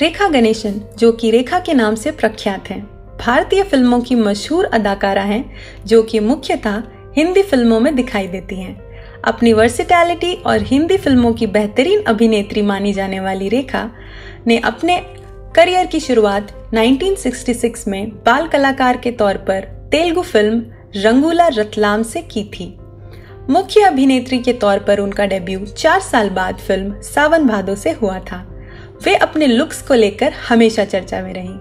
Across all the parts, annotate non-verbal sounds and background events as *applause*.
रेखा गणेशन जो कि रेखा के नाम से प्रख्यात हैं भारतीय फिल्मों की मशहूर अदाकारा हैं जो कि मुख्यतः हिंदी फिल्मों में दिखाई देती हैं अपनी वर्सिटैलिटी और हिंदी फिल्मों की बेहतरीन अभिनेत्री मानी जाने वाली रेखा ने अपने करियर की शुरुआत 1966 में बाल कलाकार के तौर पर तेलुगु फिल्म रंगूला रतलाम से की थी मुख्य अभिनेत्री के तौर पर उनका डेब्यू चार साल बाद फिल्म सावन भादो से हुआ था वे अपने लुक्स को लेकर हमेशा चर्चा में रहीं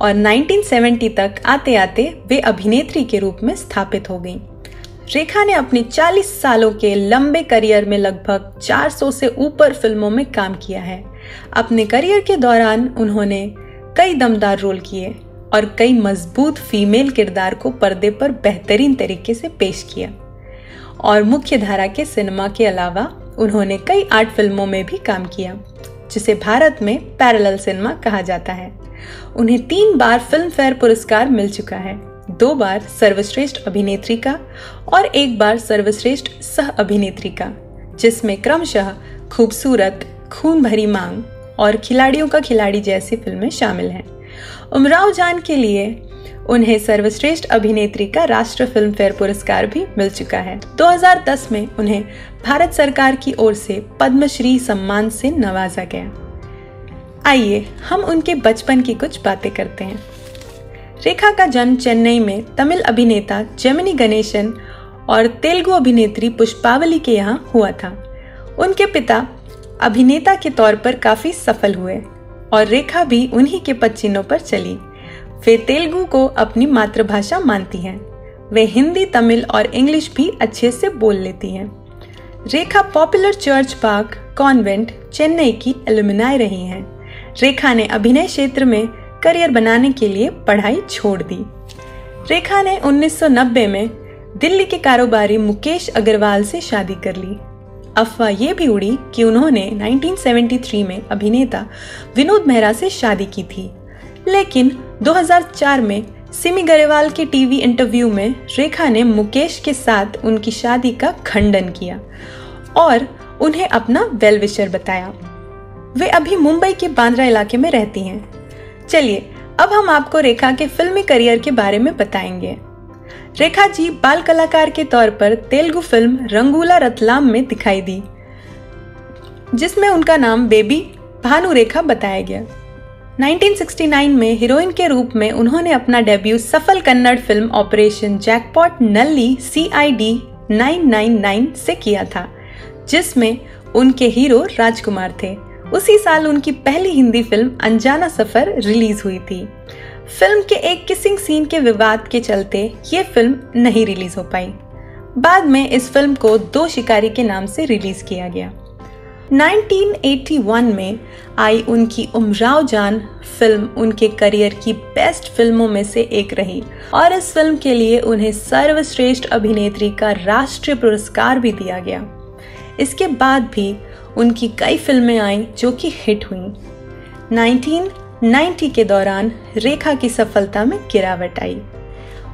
और 1970 तक आते आते वे अभिनेत्री के रूप में स्थापित हो गईं। रेखा ने अपने 40 सालों के लंबे करियर में लगभग 400 से ऊपर फिल्मों में काम किया है अपने करियर के दौरान उन्होंने कई दमदार रोल किए और कई मजबूत फीमेल किरदार को पर्दे पर बेहतरीन तरीके से पेश किया और मुख्य धारा के सिनेमा के अलावा उन्होंने कई आर्ट फिल्मों में भी काम किया जिसे भारत में पैरेलल सिनेमा कहा जाता है उन्हें तीन बार फिल्म फेयर पुरस्कार मिल चुका है दो बार सर्वश्रेष्ठ अभिनेत्री का और एक बार सर्वश्रेष्ठ सह अभिनेत्री का जिसमें क्रमशः खूबसूरत खून भरी मांग और खिलाड़ियों का खिलाड़ी जैसी फिल्में शामिल हैं उमराव जान के लिए उन्हें सर्वश्रेष्ठ अभिनेत्री का राष्ट्रीय फिल्म फेयर पुरस्कार भी मिल चुका है 2010 में उन्हें भारत सरकार की ओर से पद्मश्री सम्मान से नवाजा गया आइए हम उनके बचपन की कुछ बातें करते हैं रेखा का जन्म चेन्नई में तमिल अभिनेता जेमिनी गणेशन और तेलुगु अभिनेत्री पुष्पावली के यहाँ हुआ था उनके पिता अभिनेता के तौर पर काफ़ी सफल हुए और रेखा भी उन्हीं के पच्चीनों पर चली वे तेलुगु को अपनी मातृभाषा मानती हैं वे हिंदी तमिल और इंग्लिश भी अच्छे से बोल लेती हैं Rekha popular Church Park Convent Chennai की एलुमिनाई रही हैं रेखा ने अभिनय क्षेत्र में करियर बनाने के लिए पढ़ाई छोड़ दी रेखा ने 1990 में दिल्ली के कारोबारी मुकेश अग्रवाल से शादी कर ली अफवाह ये भी उड़ी कि उन्होंने 1973 में अभिनेता विनोद मेहरा से शादी की थी लेकिन 2004 में सिमी गरेवाल के टीवी इंटरव्यू में रेखा ने मुकेश के साथ उनकी शादी का खंडन किया और उन्हें अपना वेलविशर बताया वे अभी मुंबई के बांद्रा इलाके में रहती हैं चलिए अब हम आपको रेखा के फिल्मी करियर के बारे में बताएंगे रेखा जी बाल कलाकार के तौर पर तेलुगु फिल्म रंगूला रतलाम में दिखाई दी जिसमें उनका नाम बेबी भानु रेखा बताया गया 1969 में हीरोइन के रूप में उन्होंने अपना डेब्यू सफल Kannada film Operation Jackpot Nalli C I D nine से किया था जिसमें उनके हीरो राजकुमार थे उसी साल उनकी पहली हिंदी फिल्म अनजाना सफ़र रिलीज हुई थी फिल्म के एक किसिंग सीन के विवाद के चलते ये फिल्म नहीं रिलीज हो पाई बाद में इस फिल्म को दो शिकारी के नाम से रिलीज किया गया 1981 में आई उनकी उमराव जान फिल्म उनके करियर की बेस्ट फिल्मों में से एक रही और इस फिल्म के लिए उन्हें सर्वश्रेष्ठ अभिनेत्री का राष्ट्रीय पुरस्कार भी दिया गया इसके बाद भी उनकी कई फिल्में आईं जो कि हिट हुईं 1990 के दौरान रेखा की सफलता में गिरावट आई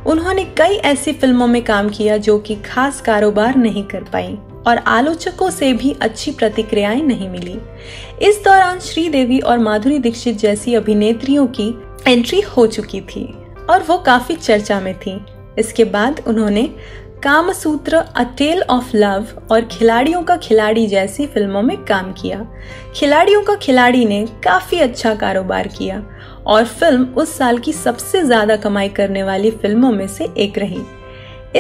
उन्होंने कई ऐसी फिल्मों में काम किया जो कि खास कारोबार नहीं कर पाई और आलोचकों से भी अच्छी प्रतिक्रियाएं नहीं मिली इस दौरान श्रीदेवी और माधुरी दीक्षित जैसी अभिनेत्रियों की एंट्री हो चुकी थी और वो काफी चर्चा में थी इसके बाद उन्होंने Kamasutra a tale of love और खिलाड़ियों का खिलाड़ी जैसी फिल्मों में काम किया खिलाड़ियों का खिलाड़ी ने काफ़ी अच्छा कारोबार किया और फिल्म उस साल की सबसे ज़्यादा कमाई करने वाली फिल्मों में से एक रही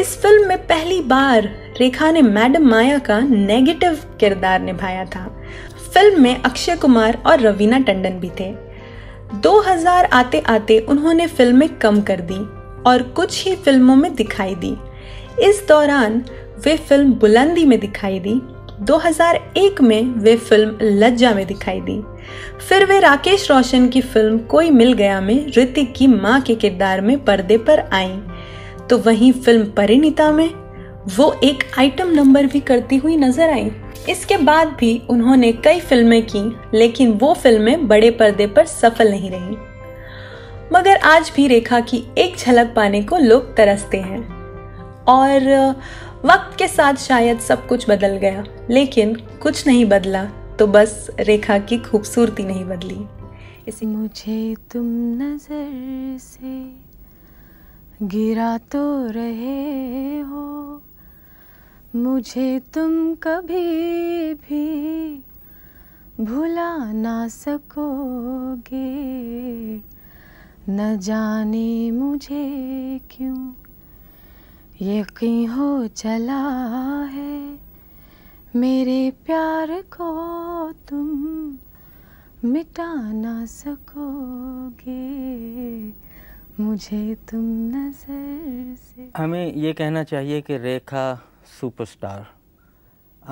इस फिल्म में पहली बार रेखा ने मैडम माया का नेगेटिव किरदार निभाया था फिल्म में अक्षय कुमार और रवीना टंडन भी थे 2000 आते आते उन्होंने फिल्में कम कर दी और कुछ ही फिल्मों में दिखाई दी इस दौरान वे फिल्म बुलंदी में दिखाई दी 2001 में वे फिल्म लज्जा में दिखाई दी फिर वे राकेश रोशन की फिल्म कोई मिल गया में ऋतिक की माँ के किरदार में पर्दे पर आईं तो वहीं फिल्म परिणीता में वो एक आइटम नंबर भी करती हुई नजर आई इसके बाद भी उन्होंने कई फिल्में की लेकिन वो फिल्में बड़े पर्दे पर सफल नहीं रही मगर आज भी रेखा की एक झलक पाने को लोग तरसते हैं और वक्त के साथ शायद सब कुछ बदल गया लेकिन कुछ नहीं बदला तो बस रेखा की खूबसूरती नहीं बदली इसी मुझे तुम नजर से गिरा तो रहे हो मुझे तुम कभी भी भुला ना सकोगे न जाने मुझे क्यों यकीन हो चला है मेरे प्यार को तुम मिटा ना सकोगे मुझे तुम नजर से हमें ये कहना चाहिए कि रेखा सुपरस्टार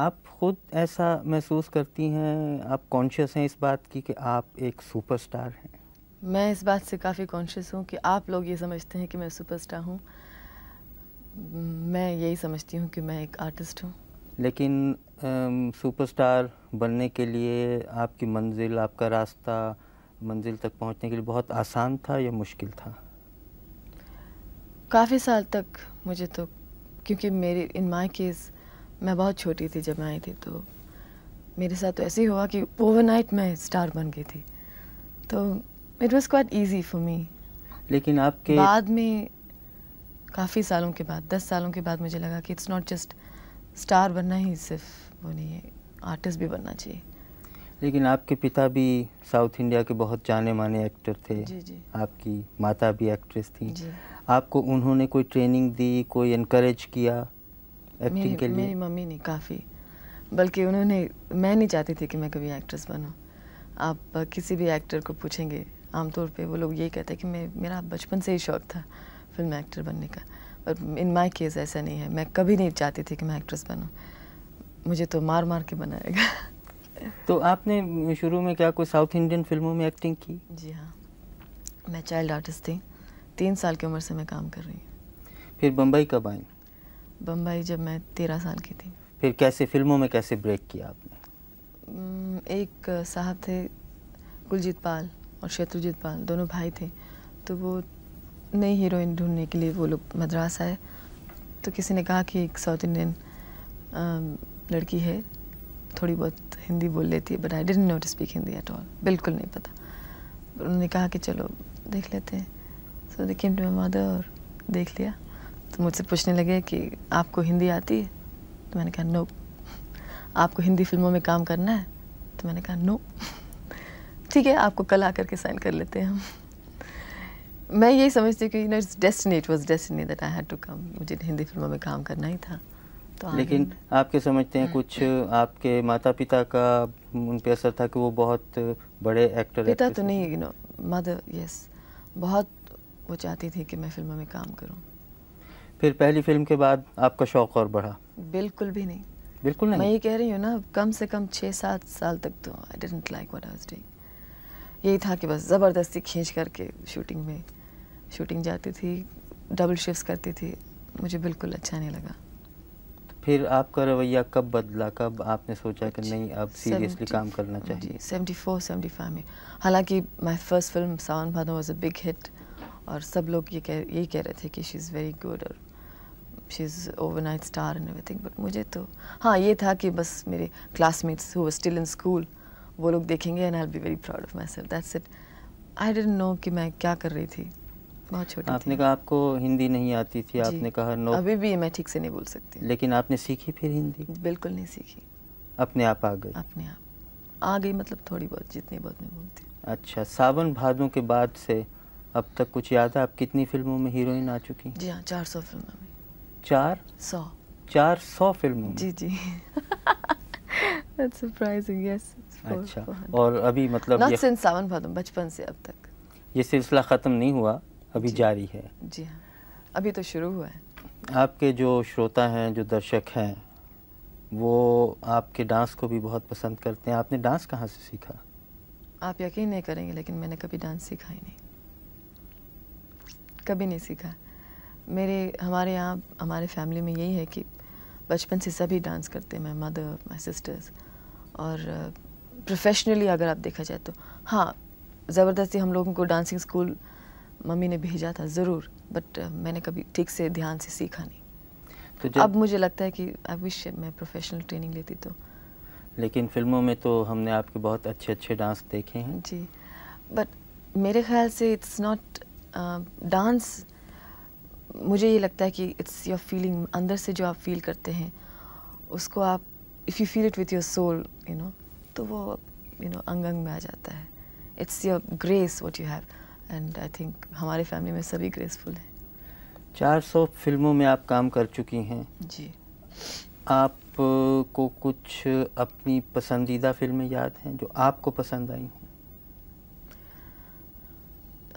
आप ख़ुद ऐसा महसूस करती हैं आप कॉन्शियस हैं इस बात की कि आप एक सुपरस्टार हैं मैं इस बात से काफ़ी कॉन्शियस हूँ कि आप लोग ये समझते हैं कि मैं सुपरस्टार हूँ मैं यही समझती हूँ कि मैं एक आर्टिस्ट हूँ लेकिन सुपरस्टार बनने के लिए आपकी मंजिल आपका रास्ता मंजिल तक पहुँचने के लिए बहुत आसान था या मुश्किल था काफ़ी साल तक मुझे तो क्योंकि मेरी इन माई केस मैं बहुत छोटी थी जब मैं आई थी तो मेरे साथ तो ऐसे ही हुआ कि ओवरनाइट मैं स्टार बन गई थी तो it was quite easy for me लेकिन आपके बाद में काफ़ी सालों के बाद दस सालों के बाद मुझे लगा कि इट्स नॉट जस्ट स्टार बनना ही सिर्फ वो नहीं है आर्टिस्ट भी बनना चाहिए लेकिन आपके पिता भी साउथ इंडिया के बहुत जाने माने एक्टर थे जी जी आपकी माता भी एक्ट्रेस थी जी आपको उन्होंने कोई ट्रेनिंग दी कोई इनक्रेज किया एक्टिंग के लिए मेरी मम्मी ने काफ़ी बल्कि उन्होंने मैं नहीं चाहती थी कि मैं कभी एक्ट्रेस बनूँ आप किसी भी एक्टर को पूछेंगे आमतौर पे वो लोग यही कहते हैं कि मैं मेरा बचपन से ही शौक़ था फिल्म एक्टर बनने का पर इन माई केस ऐसा नहीं है मैं कभी नहीं चाहती थी कि मैं एक्ट्रेस बनूँ मुझे तो मार मार के बनाएगा तो आपने शुरू में क्या कोई साउथ इंडियन फिल्मों में एक्टिंग की जी हाँ मैं चाइल्ड आर्टिस्ट थी तीन साल की उम्र से मैं काम कर रही हूँ फिर बम्बई कब आई बम्बई जब मैं तेरह साल की थी फिर कैसे फिल्मों में कैसे ब्रेक किया आपने एक साहब थे कुलजीत पाल और शत्रुजीत पाल दोनों भाई थे तो वो नई हीरोइन ढूंढने के लिए वो लोग मद्रास आए तो किसी ने कहा कि एक साउथ इंडियन लड़की है थोड़ी बहुत हिंदी बोल लेती है बट आई डेंट not speak Hindi at all बिल्कुल नहीं पता उन्होंने कहा कि चलो देख लेते हैं सो दे केम टू माई मदर और देख लिया तो मुझसे पूछने लगे कि आपको हिंदी आती है तो मैंने कहा नो आपको हिंदी फिल्मों में काम करना है तो मैंने कहा नो ठीक है आपको कल आकर के साइन कर लेते हैं हम मैं यही समझती हूँ कि you know destiny it was destiny that I had to come मुझे हिंदी फिल्मों में काम करना ही था तो लेकिन आपके समझते हैं हम्म। कुछ आपके माता पिता का उन पर असर था कि वो बहुत बड़े एक्टर पिता तो नहीं यू नो मदर यस बहुत वो चाहती थी कि मैं फिल्मों में काम करूँ फिर पहली फिल्म के बाद आपका शौक और बढ़ा बिल्कुल भी नहीं बिल्कुल नहीं मैं ये कह रही हूँ ना कम से कम छः सात साल तक तो आई डेंट लाइक वट आज यही था कि बस ज़बरदस्ती खींच करके शूटिंग में शूटिंग जाती थी डबल शिफ्ट करती थी मुझे बिल्कुल अच्छा नहीं लगा फिर आपका रवैया कब बदला कब आपने सोचा कि नहीं अब सीरियसली काम करना चाहिए सेवेंटी फोर सेवेंटी फाइव में हालांकि my first film Sawan Bhado was a big hit और सब लोग ये कह यही कह रहे थे कि शी इज़ वेरी गुड और she is overnight star and everything but मुझे तो हाँ ये था कि बस मेरे classmates who still in school वो लोग देखेंगे and I be very proud of myself that's it I don't know कि मैं क्या कर रही थी बहुत छोटी आपने कहा आपको हिंदी नहीं आती थी आपने कहा नो अभी भी मैं ठीक से नहीं बोल सकती लेकिन आपने सीखी फिर हिंदी बिल्कुल नहीं सीखी अपने आप आ गई अपने आप आ गई मतलब थोड़ी बहुत जितनी बहुत मैं बोलती अच्छा सावन भादों के बाद से अब तक कुछ याद है आप कितनी फिल्मों में हीरोइन आ चुकी जी हाँ चार सौ फिल्मों में चार सौ चार सौ फिल्मों जी जी *laughs* That's surprising, yes. अच्छा और अभी मतलब Not since सावन भादुम बचपन से अब तक ये सिलसिला ख़त्म नहीं हुआ अभी जारी है जी हाँ अभी तो शुरू हुआ है आपके जो श्रोता हैं जो दर्शक हैं वो आपके डांस को भी बहुत पसंद करते हैं आपने डांस कहाँ से सीखा आप यकीन नहीं करेंगे लेकिन मैंने कभी डांस सीखा ही नहीं कभी नहीं सीखा मेरे हमारे यहाँ हमारे फैमिली में यही है कि बचपन से सभी डांस करते हैं मैं मदर माई सिस्टर्स और प्रोफेशनली uh, अगर आप देखा जाए तो हाँ ज़बरदस्ती हम लोगों को डांसिंग स्कूल मम्मी ने भेजा था ज़रूर बट uh, मैंने कभी ठीक से ध्यान से सीखा नहीं तो अब मुझे लगता है कि आई विश मैं प्रोफेशनल ट्रेनिंग लेती तो लेकिन फिल्मों में तो हमने आपके बहुत अच्छे अच्छे डांस देखे हैं जी बट मेरे ख्याल से इट्स नॉट डांस मुझे ये लगता है कि इट्स योर फीलिंग अंदर से जो आप फील करते हैं उसको आप if you feel it with your soul you know तो वो यू नो अंग अंग में आ जाता है it's your grace what you have and I think हमारे फैमिली में सभी ग्रेसफुल हैं 400 फिल्मों में आप काम कर चुकी हैं जी आप को कुछ अपनी पसंदीदा फिल्में याद हैं जो आपको पसंद आई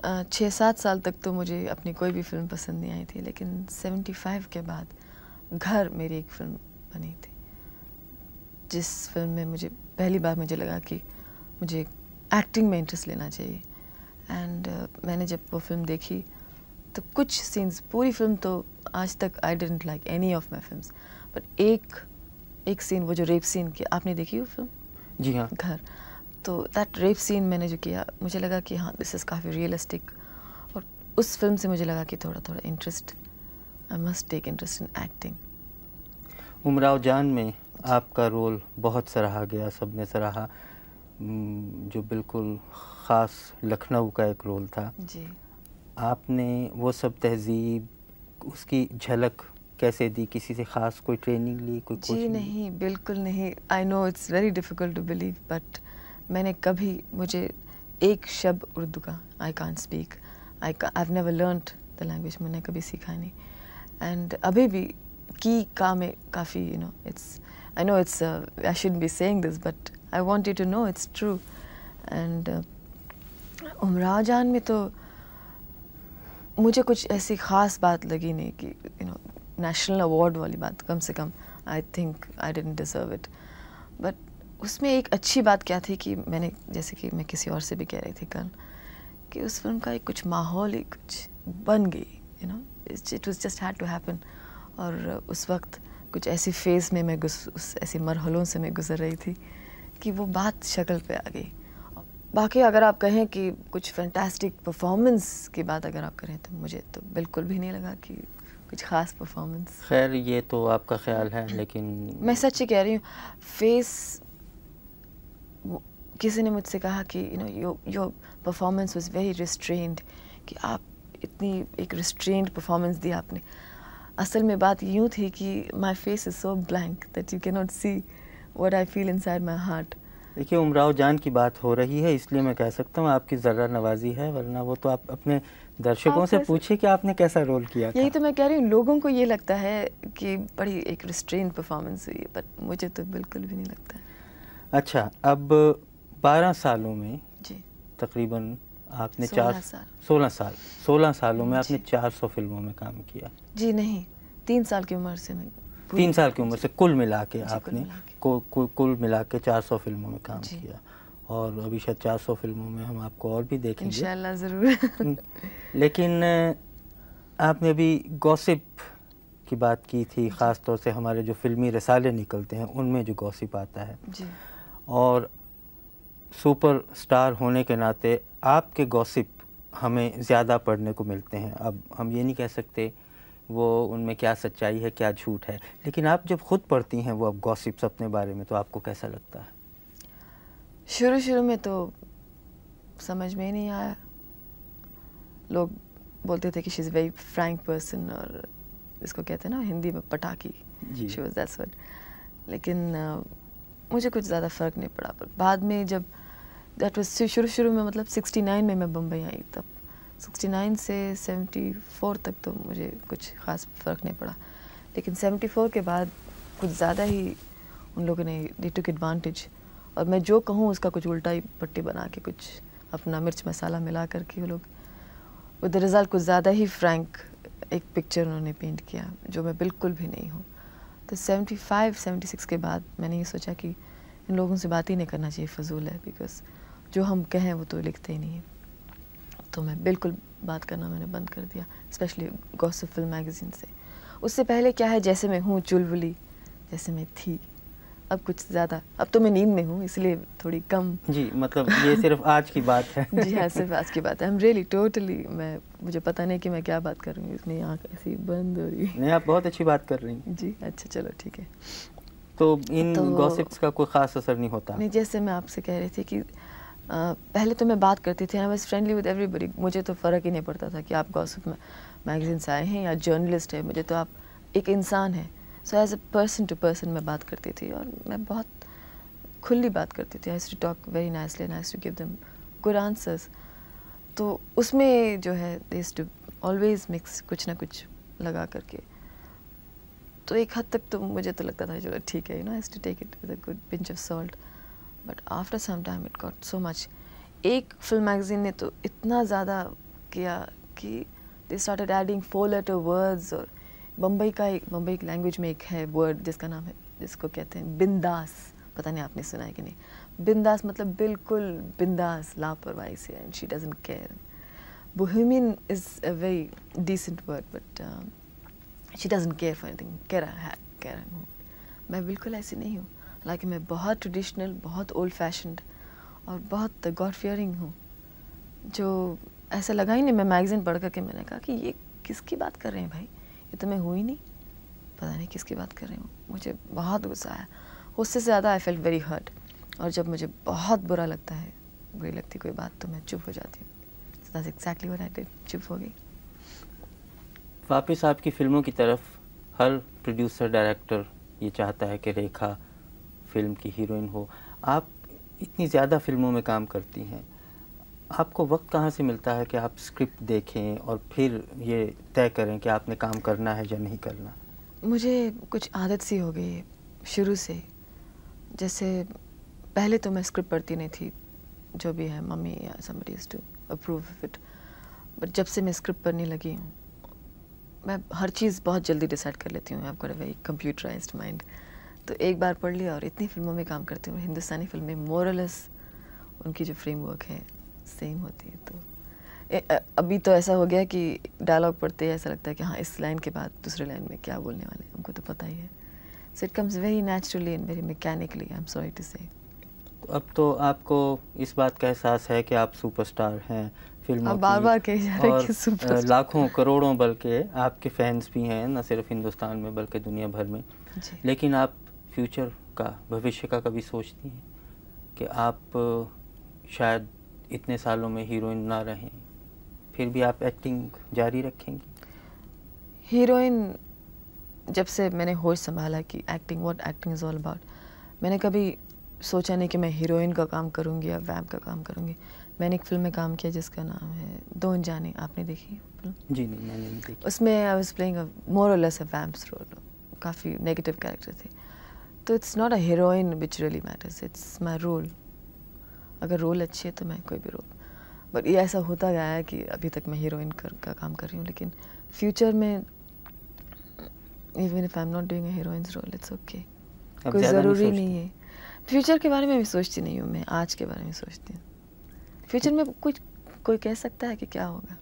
छः सात साल तक तो मुझे अपनी कोई भी फिल्म पसंद नहीं आई थी लेकिन सेवेंटी फाइव के बाद घर मेरी एक फिल्म बनी थी जिस फिल्म में मुझे पहली बार मुझे लगा कि मुझे एक्टिंग में इंटरेस्ट लेना चाहिए एंड uh, मैंने जब वो फिल्म देखी तो कुछ सीन्स पूरी फिल्म तो आज तक I don't like any of my film but एक एक सीन वो जो रेप सीन की आपने देखी वो फिल्म जी हाँ घर तो दैट रेप सीन मैंने जो किया मुझे लगा कि हाँ दिस इज़ काफ़ी रियलिस्टिक और उस फिल्म से मुझे लगा कि थोड़ा थोड़ा interest I must take interest in acting Umrao Jaan में आपका रोल बहुत सराहा गया सब ने सराहा जो बिल्कुल ख़ास लखनऊ का एक रोल था जी आपने वो सब तहजीब उसकी झलक कैसे दी किसी से ख़ास कोई ट्रेनिंग ली कोई जी नहीं बिल्कुल नहीं I know it's very difficult to believe but मैंने कभी मुझे एक शब्द उर्दू का I can't speak I I never learn the language मैंने कभी सीखा नहीं एंड अभी भी की का में काफ़ी you know it's I know it's I should be saying this but I want you to know it's true and Umrao Jaan में तो मुझे कुछ ऐसी ख़ास बात लगी नहीं कि यू नो नेशनल अवार्ड वाली बात कम से कम I think I don't deserve it but उसमें एक अच्छी बात क्या थी कि मैंने जैसे कि मैं किसी और से भी कह रही थी कल कि उस फिल्म का एक कुछ माहौल ही कुछ बन गई you know it was just had to happen और उस वक्त कुछ ऐसी फेज़ में मैं गुस उस ऐसे मरहलों से मैं गुजर रही थी कि वो बात शक्ल पे आ गई बाकी अगर आप कहें कि कुछ फैंटास्टिक परफॉर्मेंस की बात अगर आप करें तो मुझे तो बिल्कुल भी नहीं लगा कि कुछ ख़ास परफॉर्मेंस खैर ये तो आपका ख्याल है लेकिन मैं सच ही कह रही हूँ फेस किसी ने मुझसे कहा कि you know yo your performance was very restrained कि आप इतनी एक रिस्ट्रेंड परफॉर्मेंस दी आपने असल में बात यूँ थी कि my face is so blank that you can not see what I feel inside my heart देखिए उमराव जान की बात हो रही है इसलिए मैं कह सकता हूँ आपकी ज़र्रा नवाजी है वरना वो तो आप अपने दर्शकों से पूछे कि आपने कैसा रोल किया यही तो मैं कह रही हूँ लोगों को ये लगता है कि बड़ी एक रिस्ट्रेन परफॉर्मेंस हुई है बट मुझे तो बिल्कुल भी नहीं लगता है अच्छा अब बारह सालों में जी तकरीबन आपने चार साल सोलह साल सोलह सालों में आपने चार सौ फिल्मों में काम किया जी नहीं तीन साल की उम्र से मैं तीन साल की उम्र से कुल मिला के आपने कुल मिला के चार सौ फिल्मों में काम किया और अभी शायद चार सौ फिल्मों में हम आपको और भी देखेंगे ज़रूर लेकिन आपने अभी गॉसिप की बात की थी ख़ास तौर से हमारे जो फिल्मी रसाले निकलते हैं उनमें जो गॉसिप आता है और सुपर स्टार होने के नाते आपके गॉसिप हमें ज़्यादा पढ़ने को मिलते हैं अब हम ये नहीं कह सकते वो उनमें क्या सच्चाई है क्या झूठ है लेकिन आप जब ख़ुद पढ़ती हैं वो अब गॉसिप्स अपने बारे में तो आपको कैसा लगता है शुरू शुरू में तो समझ में नहीं आया लोग बोलते थे कि she is very frank person और इसको कहते हैं ना हिंदी में पटाखी शी वॉज दैट्स लेकिन uh, मुझे कुछ ज़्यादा फ़र्क नहीं पड़ा पर बाद में जब दैट वॉज शुरू शुरू में मतलब 69 में मैं बम्बई आई तब 69 से 74 तक तो मुझे कुछ ख़ास फ़र्क नहीं पड़ा लेकिन 74 के बाद कुछ ज़्यादा ही उन लोगों ने दे टुक एडवांटेज और मैं जो कहूँ उसका कुछ उल्टा ही पट्टी बना के कुछ अपना मिर्च मसाला मिला करके वो लोग विद रिज़ल्ट कुछ ज़्यादा ही फ्रैंक एक पिक्चर उन्होंने पेंट किया जो मैं बिल्कुल भी नहीं हूँ तो फ़ाइव सेवेंटी सिक्स के बाद मैंने ये सोचा कि इन लोगों से बात ही नहीं करना चाहिए फजूल है बिकॉज जो हम कहें वो तो लिखते ही नहीं हैं तो मैं बिल्कुल बात करना मैंने बंद कर दिया स्पेशली गॉसिप फिल्म मैगज़ीन से उससे पहले क्या है जैसे मैं हूँ चुलबुली जैसे मैं थी अब कुछ ज़्यादा अब तो मैं नींद में हूँ इसलिए थोड़ी कम जी मतलब ये सिर्फ आज की बात है *laughs* जी हाँ सिर्फ आज की बात है आई एम रियली टोटली मैं मुझे पता नहीं कि मैं क्या बात कर रही हूँ इसमें आँख ऐसी बंद हो रही है नहीं आप बहुत अच्छी बात कर रही हैं जी अच्छा चलो ठीक है तो इन तो, का कोई ख़ास असर नहीं होता नहीं जैसे मैं आपसे कह रही थी कि आ, पहले तो मैं बात करती थी I was friendly with everybody मुझे तो फ़र्क ही नहीं पड़ता था कि आप गॉसिप मैगजीन से आए हैं या जर्नलिस्ट है मुझे तो आप एक इंसान है so as a person to person मैं बात करती थी और मैं बहुत खुली बात करती थी I to talk very nicely I to give them good answers तो उसमें जो है दे टू ऑलवेज मिक्स कुछ ना कुछ लगा करके तो एक हद तक तो मुझे तो लगता था चलो ठीक है you know I to take it with a good pinch of salt but after some time it got so much एक फिल्म मैगजीन ने तो इतना ज़्यादा किया कि they started adding four letter words और बम्बई का एक बम्बई लैंग्वेज में एक है वर्ड जिसका नाम है जिसको कहते हैं बिंदास पता नहीं आपने सुना है कि नहीं बिंदास मतलब बिल्कुल बिंदास लापरवाही से and she doesn't care bohemian is a very decent word but she doesn't care for anything care है केयर हूँ मैं बिल्कुल ऐसी नहीं हूँ हालांकि मैं बहुत ट्रेडिशनल बहुत ओल्ड फैशनड और बहुत गॉड फियरिंग हूँ जो ऐसा लगा ही नहीं मैं मैगज़ीन पढ़ करके मैंने कहा कि ये किसकी बात कर रहे हैं भाई ये तो मैं हुई नहीं पता नहीं किसकी बात कर रही हूँ मुझे बहुत गुस्सा आया उससे ज़्यादा आई फील वेरी हर्ट और जब मुझे बहुत बुरा लगता है बुरी लगती कोई बात तो मैं चुप हो जाती हूँ एग्जैक्टली आई चुप हो गई वापस आपकी फिल्मों की तरफ हर प्रोड्यूसर डायरेक्टर ये चाहता है कि रेखा फिल्म की हीरोइन हो आप इतनी ज़्यादा फिल्मों में काम करती हैं आपको वक्त कहाँ से मिलता है कि आप स्क्रिप्ट देखें और फिर ये तय करें कि आपने काम करना है या नहीं करना मुझे कुछ आदत सी हो गई है शुरू से जैसे पहले तो मैं स्क्रिप्ट पढ़ती नहीं थी जो भी है मम्मी या समी is to approve it but जब से मैं स्क्रिप्ट पढ़ने लगी हूँ मैं हर चीज़ बहुत जल्दी डिसाइड कर लेती हूँ आपको वेरी कंप्यूटराइज माइंड तो एक बार पढ़ लिया और इतनी फिल्मों में काम करती हूँ हिंदुस्तानी फिल्में मोरलस उनकी जो फ्रेमवर्क है सेम होती है तो ए, अभी तो ऐसा हो गया कि डायलॉग पढ़ते ही ऐसा लगता है कि हाँ इस लाइन के बाद दूसरे लाइन में क्या बोलने वाले हैं हमको तो पता ही है so it comes very naturally and very mechanically I am sorry to say अब तो आपको इस बात का एहसास है कि आप सुपरस्टार हैं फिल्म हाँ, बार बार कहे जा रहे हैं लाखों करोड़ों बल्कि आपके फैंस भी हैं ना सिर्फ हिंदुस्तान में बल्कि दुनिया भर में लेकिन आप फ्यूचर का भविष्य का कभी सोचती हैं कि आप शायद इतने सालों में हीरोइन ना रहें फिर भी आप एक्टिंग जारी रखेंगे हीरोइन जब से मैंने होश संभाला कि acting what acting is all about मैंने कभी सोचा नहीं कि मैं हीरोइन का काम करूँगी या वैम्प का काम करूँगी मैंने एक फिल्म में काम किया जिसका नाम है दो जाने आपने देखी फिल्म जी नहीं मैंने नहीं देखी उसमें I was playing more less a vamp's role काफ़ी नेगेटिव कैरेक्टर थे तो it's not a heroine which really matters it's my role अगर रोल अच्छे है तो मैं कोई भी रोल बट ये ऐसा होता गया है कि अभी तक मैं हीरोइन कर का काम कर रही हूँ लेकिन फ्यूचर में even if I am not doing heroine's role it's okay कोई ज़रूरी नहीं, है फ्यूचर के बारे में भी सोचती नहीं हूँ मैं आज के बारे में सोचती हूँ फ्यूचर में कुछ कोई कह सकता है कि क्या होगा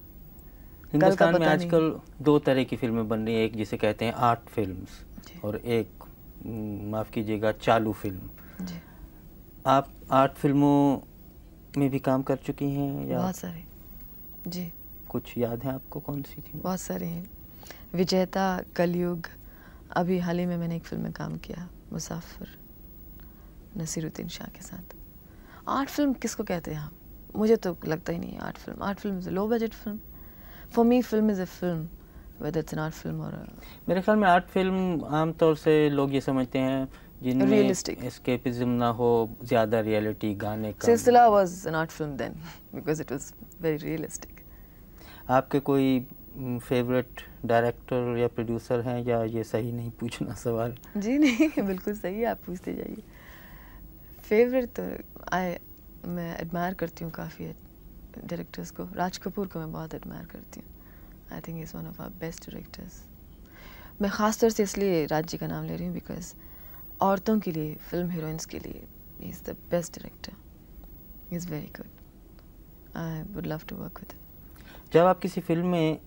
हिंदुस्तान में आजकल दो तरह की फिल्में बन रही है एक जिसे कहते हैं आर्ट फिल्म्स और एक माफ़ कीजिएगा चालू फिल्म आप आर्ट फिल्मों મે ભી કામ કર ચૂકી હૈ બહોત સર હે જી કુછ યાદ હે આપકો ક કોનસી થી બહોત સર હે વિજેતા કલયુગ અભી હલી મે મેને એક ફિલ્મ મે કામ કિયા મુસાફિર નસીરુદ્દીન શાહ કે સાથ આર્ટ ફિલ્મ કિસકો કહેતે હે આપ મુજે તો લગતા હી નહીં art film art film is a low budget film for me film is a film બદરત સે ના ફિલ્મ ઓર મેરે ખ્યાલ મે આર્ટ ફિલ્મ આમ તોર સે લોગ યે સમજેતે હે realistic हो ज्यादा reality was film then because it was very realistic आपके कोई फेवरेट डायरेक्टर या प्रोड्यूसर हैं या ये सही नहीं पूछना सवाल जी नहीं *laughs* बिल्कुल सही है आप पूछते जाइए फेवरेट तो आई मैं एडमायर करती हूँ काफ़ी डायरेक्टर्स को राज कपूर को मैं बहुत एडमायर करती हूँ I think is one of our best directors मैं ख़ास तौर से इसलिए राज जी का नाम ले रही हूँ बिकॉज़ औरतों के लिए फिल्म हीरोइंस के लिए he is the best director he is very good I would love to work with जब आप किसी फिल्म में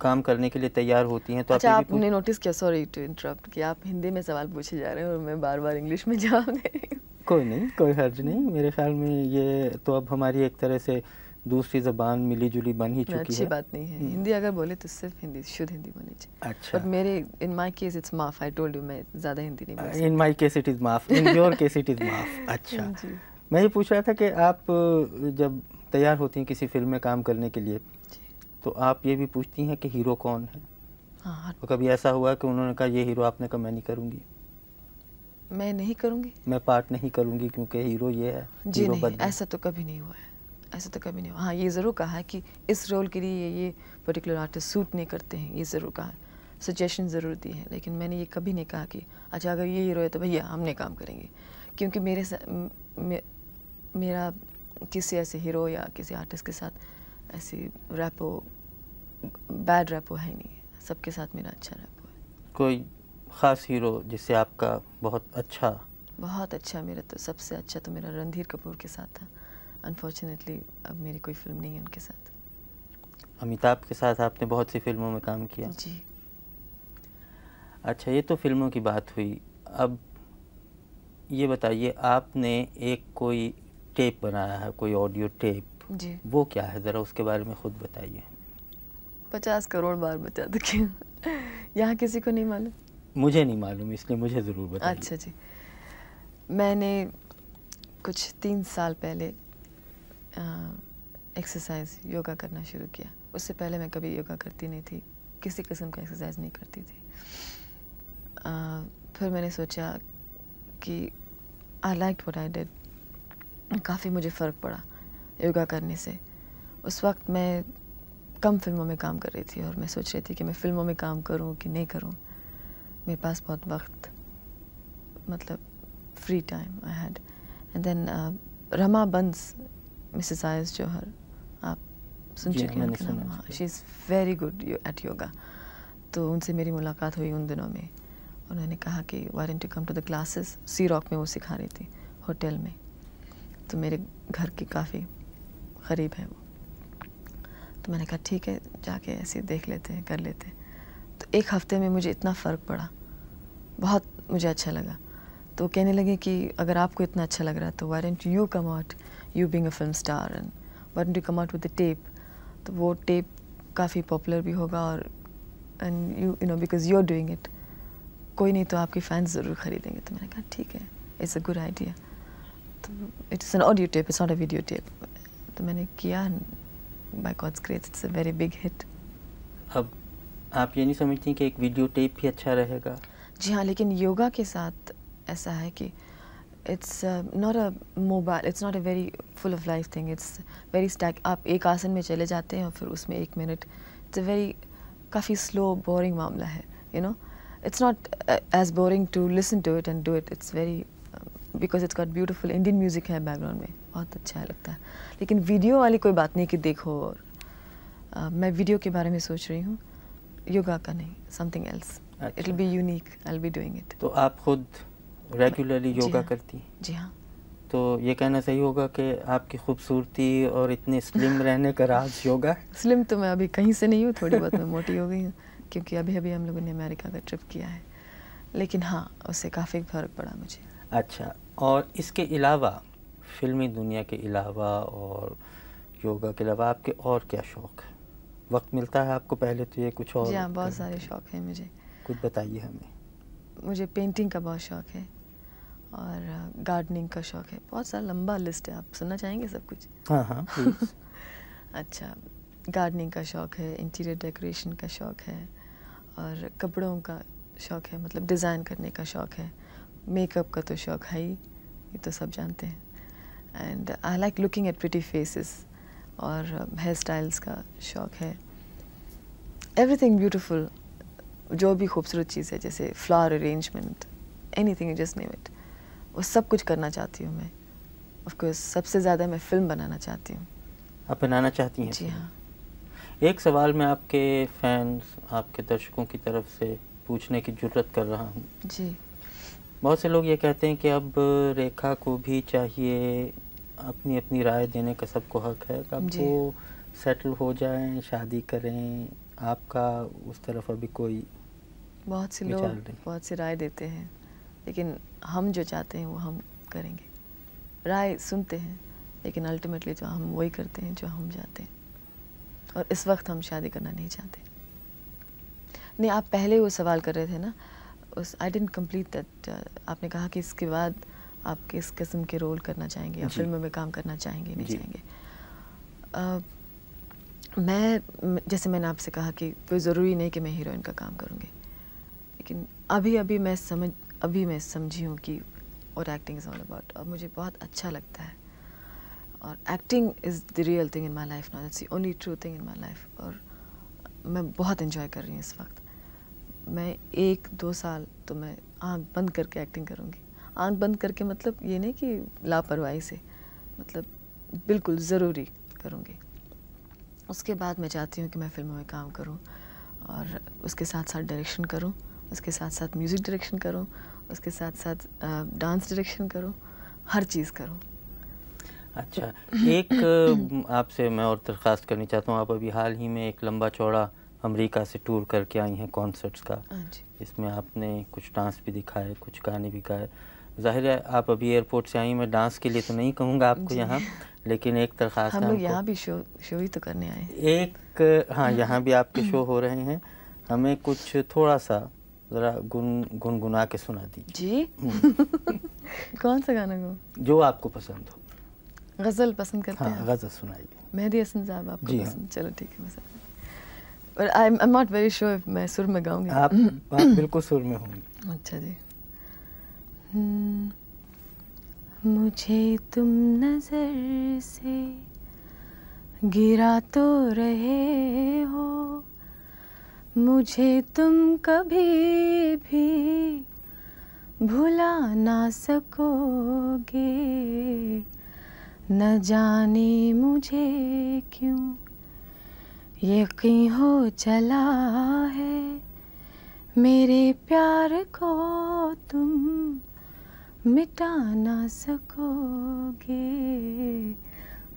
काम करने के लिए तैयार होती हैं तो अच्छा आप आपने नोटिस किया सॉरी टू इंटरप्ट कि आप हिंदी में सवाल पूछे जा रहे हैं और मैं बार बार इंग्लिश में जवाब दे रही हूँ कोई नहीं कोई हर्ज नहीं मेरे ख्याल में ये तो अब हमारी एक तरह से दूसरी जबान मिली जुली बन ही चुकी अच्छी है बात नहीं है हम्म। हिंदी अगर बोले तो सिर्फ हिंदी शुद्ध हिंदी बोली चाहिए अच्छा बट मेरे इन माय केस इट्स माफ आई टोल्ड यू मैं ज़्यादा हिंदी नहीं बोलती in my case it is माफ in your case it is माफ अच्छा मैं ये पूछ रहा था कि आप जब तैयार होती हैं किसी फिल्म में काम करने के लिए तो आप ये भी पूछती हैं कि हीरो कौन है हाँ तो कभी ऐसा हुआ कि उन्होंने कहा ये हीरो आपने कहा मैं नहीं करूँगी मैं नहीं करूँगी मैं पार्ट नहीं करूँगी क्योंकि हीरो ये है जी नहीं ऐसा तो कभी नहीं हुआ है ऐसा तो कभी नहीं हाँ ये ज़रूर कहा है कि इस रोल के लिए ये ये पर्टिकुलर आर्टिस्ट सूट नहीं करते हैं ये ज़रूर कहा है सजेशन ज़रूर दी है लेकिन मैंने ये कभी नहीं कहा कि अच्छा अगर ये हीरो है तो भैया हमने काम करेंगे क्योंकि मेरे मे, मेरा किसी ऐसे हीरो या किसी आर्टिस्ट के साथ ऐसी रैपो बैड रैपो है नहीं सबके साथ मेरा अच्छा रैपो है कोई ख़ास हीरो जिससे आपका बहुत अच्छा बहुत अच्छा मेरा तो सबसे अच्छा तो मेरा रणधीर कपूर के साथ था अनफॉर्चुनेटली अब मेरी कोई फिल्म नहीं है उनके साथ अमिताभ के साथ आपने बहुत सी फिल्मों में काम किया जी अच्छा ये तो फिल्मों की बात हुई अब ये बताइए आपने एक कोई टेप बनाया है कोई ऑडियो टेप जी वो क्या है ज़रा उसके बारे में ख़ुद बताइए पचास करोड़ बार बता देखिए यहाँ किसी को नहीं मालूम मुझे नहीं मालूम इसलिए मुझे ज़रूर बताइए अच्छा जी मैंने कुछ तीन साल पहले एक्सरसाइज योगा करना शुरू किया उससे पहले मैं कभी योगा करती नहीं थी किसी किस्म का एक्सरसाइज नहीं करती थी आ, फिर मैंने सोचा कि I like what I did काफ़ी मुझे फ़र्क पड़ा योगा करने से उस वक्त मैं कम फिल्मों में काम कर रही थी और मैं सोच रही थी कि मैं फिल्मों में काम करूं कि नहीं करूं मेरे पास बहुत वक्त मतलब free time I had and then Rama Bans Mrs आयस जौहर आप सुन चुके हैं नाम हाँ she is very good at yoga तो उनसे मेरी मुलाकात हुई उन दिनों में उन्होंने कहा कि why to come to the classes सी रॉक में वो सिखा रही थी होटल में तो मेरे घर के काफ़ी करीब है वो तो मैंने कहा ठीक है जाके ऐसे देख लेते हैं कर लेते हैं तो एक हफ्ते में मुझे इतना फ़र्क पड़ा बहुत मुझे अच्छा लगा तो कहने लगे कि अगर आपको इतना अच्छा लग रहा है तो why don't you come out you being a film star and why don't you come out with the tape तो वो टेप काफ़ी पॉपुलर भी होगा और and you you know because you are doing it कोई नहीं तो आपके फैंस ज़रूर खरीदेंगे तो मैंने कहा ठीक है इट्स अ गुड आइडिया तो it's an audio tape it's not a video tape तो मैंने किया by god's grace it's a very big hit अब आप ये नहीं समझती कि एक वीडियो टेप भी अच्छा रहेगा जी हाँ लेकिन योगा के साथ ऐसा है कि it's not a mobile it's not a very full of life thing it's very static आप एक आसन में चले जाते हैं और फिर उसमें एक मिनट इट्स अ वेरी काफ़ी स्लो बोरिंग मामला है you know it's not as boring to listen to it and do it it's very because it's got beautiful Indian music है बैकग्राउंड में बहुत अच्छा लगता है लेकिन वीडियो वाली कोई बात नहीं कि देखो और uh, मैं वीडियो के बारे में सोच रही हूँ योगा का नहीं something else it will be unique I be doing it तो आप खुद रेगुलरली योगा हाँ। करती जी हाँ तो ये कहना सही होगा कि आपकी खूबसूरती और इतने स्लिम *laughs* रहने का राज योगा स्लिम तो मैं अभी कहीं से नहीं हूँ थोड़ी बहुत मैं मोटी हो गई हूँ क्योंकि अभी अभी हम लोगों ने अमेरिका का ट्रिप किया है लेकिन हाँ उससे काफ़ी फर्क पड़ा मुझे अच्छा और इसके अलावा फिल्मी दुनिया के अलावा और योगा के अलावा आपके और क्या शौक़ है वक्त मिलता है आपको पहले तो ये कुछ और जी हाँ बहुत सारे शौक़ हैं मुझे कुछ बताइए हमें मुझे पेंटिंग का बहुत शौक़ है और गार्डनिंग का शौक़ है बहुत सारा लंबा लिस्ट है आप सुनना चाहेंगे सब कुछ हाँ हाँ *laughs* अच्छा गार्डनिंग का शौक़ है इंटीरियर डेकोरेशन का शौक़ है और कपड़ों का शौक़ है मतलब डिज़ाइन करने का शौक़ है मेकअप का तो शौक़ है ही ये तो सब जानते हैं and I like looking at pretty faces और हेयर स्टाइल्स का शौक़ है एवरीथिंग ब्यूटिफुल जो भी खूबसूरत चीज़ है जैसे flower arrangement anything just name it वो सब कुछ करना चाहती हूँ मैं ऑफकोर्स सबसे ज़्यादा मैं फिल्म बनाना चाहती हूँ आप बनाना चाहती हैं जी हाँ एक सवाल मैं आपके फैंस आपके दर्शकों की तरफ से पूछने की जरूरत कर रहा हूँ जी बहुत से लोग ये कहते हैं कि अब रेखा को भी चाहिए अपनी अपनी राय देने का सबको हक है अब वो सेटल हो जाएं शादी करें आपका उस तरफ अभी कोई बहुत से लोग बहुत से राय देते हैं लेकिन हम जो चाहते हैं वो हम करेंगे राय सुनते हैं लेकिन अल्टीमेटली जो हम वही करते हैं जो हम जाते हैं और इस वक्त हम शादी करना नहीं चाहते नहीं आप पहले वो सवाल कर रहे थे ना उस आई डेंट कम्प्लीट दैट आपने कहा कि इसके बाद आप किस किस्म के रोल करना चाहेंगे या फिल्म में काम करना चाहेंगे नहीं चाहेंगे आ, uh, मैं जैसे मैंने आपसे कहा कि कोई ज़रूरी नहीं कि मैं हीरोइन का काम करूँगी लेकिन अभी अभी मैं समझ अभी मैं समझी हूँ कि और एक्टिंग इज़ ऑल अबाउट और मुझे बहुत अच्छा लगता है और acting is the real thing in my life not it's only true thing in my life और मैं बहुत इन्जॉय कर रही हूँ इस वक्त मैं एक दो साल तो मैं आँख बंद करके एक्टिंग करूँगी आँख बंद करके मतलब ये नहीं कि लापरवाही से मतलब बिल्कुल ज़रूरी करूँगी उसके बाद मैं चाहती हूँ कि मैं फिल्मों में काम करूँ और उसके साथ साथ डायरेक्शन करूँ उसके साथ साथ म्यूज़िक डायरेक्शन करो उसके साथ साथ डांस डायरेक्शन करो हर चीज़ करो अच्छा एक आपसे मैं और दरख्वास्त करनी चाहता हूँ आप अभी हाल ही में एक लंबा चौड़ा अमेरिका से टूर करके आई हैं कॉन्सर्ट्स का हाँ इसमें आपने कुछ डांस भी दिखाए कुछ गाने भी गाए जाहिर है आप अभी एयरपोर्ट से आई मैं डांस के लिए तो नहीं कहूँगा आपको यहाँ लेकिन एक दरख्वास्त हम लोग यहाँ भी शो शो ही तो करने आए एक हाँ यहाँ भी आपके शो *clears throat* हो रहे हैं हमें कुछ थोड़ा सा ज़रा गुन गुनगुना के सुना दी जी हम्म। *laughs* कौन सा गाना गो जो आपको पसंद हो गज़ल पसंद करते हाँ, हैं गज़ल सुनाइए मेहदी हसन साहब आपको जी हाँ। पसंद हाँ। चलो ठीक है बस और I am not very sure if मैं सुर में गाऊंगी आप, आप बिल्कुल सुर में होंगी *clears throat* अच्छा जी हम्म, मुझे तुम नज़र से गिरा तो रहे हो मुझे तुम कभी भी भुला ना सकोगे न जाने मुझे क्यों यकीन हो चला है मेरे प्यार को तुम मिटा ना सकोगे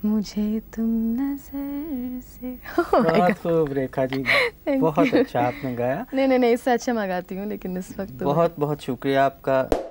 मुझे तुम नजर से *laughs* oh बहुत खूब रेखा जी बहुत अच्छा आपने गाया *laughs* नहीं नहीं नहीं इससे अच्छा मैं गाती हूँ लेकिन इस वक्त तो बहुत बहुत शुक्रिया आपका